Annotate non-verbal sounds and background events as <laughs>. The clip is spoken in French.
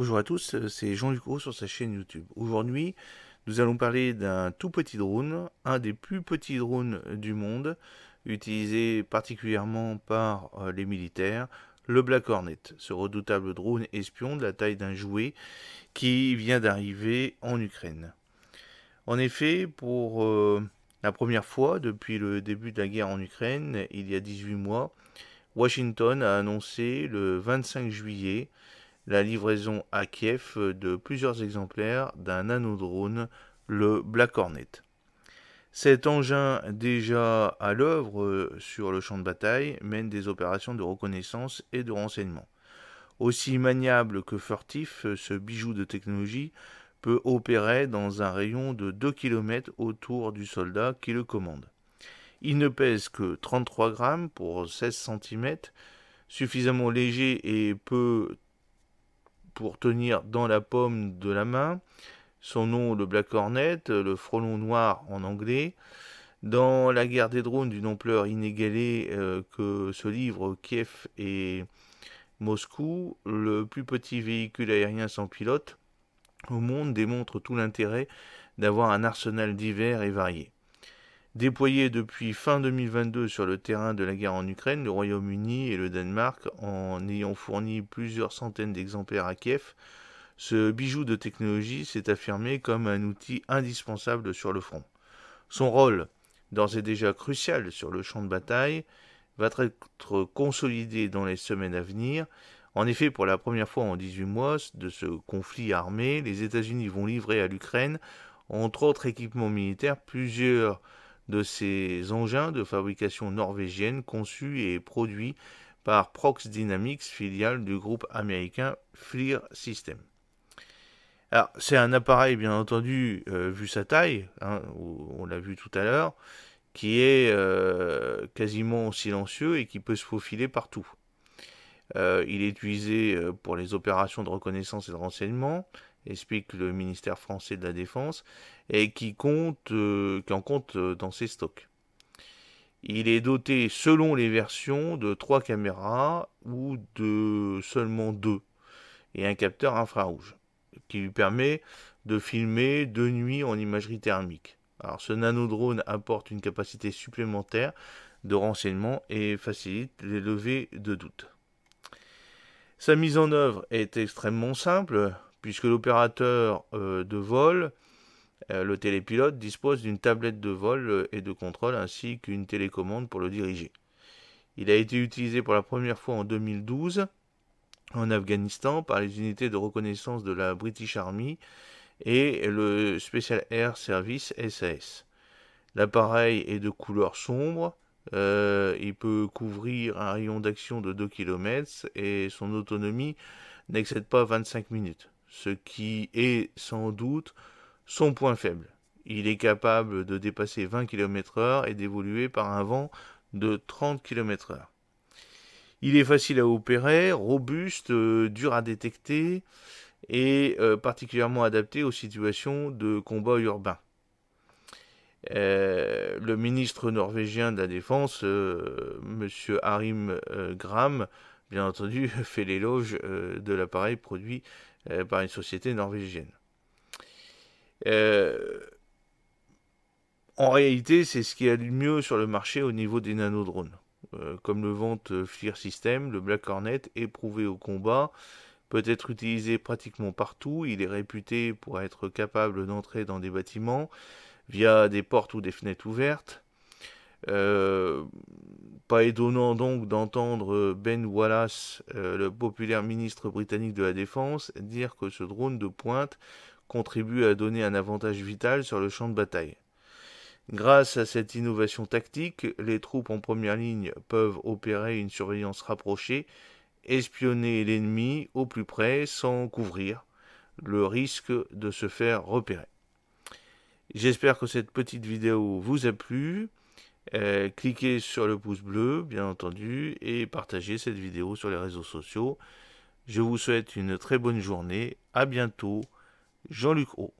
Bonjour à tous, euh, c'est Jean Lucot sur sa chaîne YouTube. Aujourd'hui, nous allons parler d'un tout petit drone, un des plus petits drones du monde, utilisé particulièrement par euh, les militaires, le Black Hornet, ce redoutable drone espion de la taille d'un jouet qui vient d'arriver en Ukraine. En effet, pour euh, la première fois depuis le début de la guerre en Ukraine, il y a 18 mois, Washington a annoncé le 25 juillet la livraison à Kiev de plusieurs exemplaires d'un nano-drone, le Black Hornet. Cet engin, déjà à l'œuvre euh, sur le champ de bataille, mène des opérations de reconnaissance et de renseignement. Aussi maniable que furtif, euh, ce bijou de technologie peut opérer dans un rayon de 2 km autour du soldat qui le commande. Il ne pèse que 33 grammes pour 16 cm, suffisamment léger et peu pour tenir dans la pomme de la main. Son nom, le Black Hornet, euh, le frelon noir en anglais. Dans la guerre des drones d'une ampleur inégalée euh, que se livrent Kiev et Moscou, le plus petit véhicule aérien sans pilote au monde démontre tout l'intérêt d'avoir un arsenal divers et varié. Déployé depuis fin 2022 sur le terrain de la guerre en Ukraine, le Royaume-Uni et le Danemark, en ayant fourni plusieurs centaines d'exemplaires à Kiev, ce bijou de technologie s'est affirmé comme un outil indispensable sur le front. Son rôle, d'ores et déjà crucial sur le champ de bataille, va être consolidé dans les semaines à venir. En effet, pour la première fois en 18 mois de ce conflit armé, les États-Unis vont livrer à l'Ukraine, entre autres équipements militaires, plusieurs de ces engins de fabrication norvégienne conçus et produits par Prox Dynamics, filiale du groupe américain FLIR System. Alors, c'est un appareil, bien entendu, euh, vu sa taille, hein, on l'a vu tout à l'heure, qui est euh, quasiment silencieux et qui peut se faufiler partout. Euh, il est utilisé pour les opérations de reconnaissance et de renseignement, explique le ministère français de la Défense, et qui, compte, euh, en compte euh, dans ses stocks. Il est doté, selon les versions, de trois caméras ou de seulement deux, et un capteur infrarouge, qui lui permet de filmer de nuit en imagerie thermique. Alors ce nanodrone apporte une capacité supplémentaire de renseignement et facilite les levées de doutes. Sa mise en œuvre est extrêmement simple puisque l'opérateur euh, de vol, euh, le télépilote, dispose d'une tablette de vol euh, et de contrôle ainsi qu'une télécommande pour le diriger. Il a été utilisé pour la première fois en 2012 en Afghanistan par les unités de reconnaissance de la British Army et le Special Air Service SAS. L'appareil est de couleur sombre, il peut couvrir un rayon d'action de 2 km et son autonomie n'excède pas 25 minutes ce qui est sans doute son point faible. Il est capable de dépasser 20 km/h et d'évoluer par un vent de 30 km/h. Il est facile à opérer, robuste, euh, dur à détecter et euh, particulièrement adapté aux situations de combat urbain. Euh, le ministre norvégien de la Défense, M. Harim Gram, bien entendu, <laughs> fait l'éloge euh, de l'appareil produit euh, par une société norvégienne. Euh, en réalité, c'est ce qui a de mieux sur le marché au niveau des nanodrones. comme le vente FLIR System, le Black Hornet, éprouvé au combat, peut être utilisé pratiquement partout. Il est réputé pour être capable d'entrer dans des bâtiments via des portes ou des fenêtres ouvertes. Euh, pas étonnant donc d'entendre Ben Wallace, euh, le populaire ministre britannique de la Défense, dire que ce drone de pointe contribue à donner un avantage vital sur le champ de bataille. Grâce à cette innovation tactique, les troupes en première ligne peuvent opérer une surveillance rapprochée, espionner l'ennemi au plus près sans couvrir le risque de se faire repérer. J'espère que cette petite vidéo vous a plu. Euh, cliquez sur le pouce bleu, bien entendu, et partagez cette vidéo sur les réseaux sociaux. Je vous souhaite une très bonne journée. À bientôt. Jean-Luc O.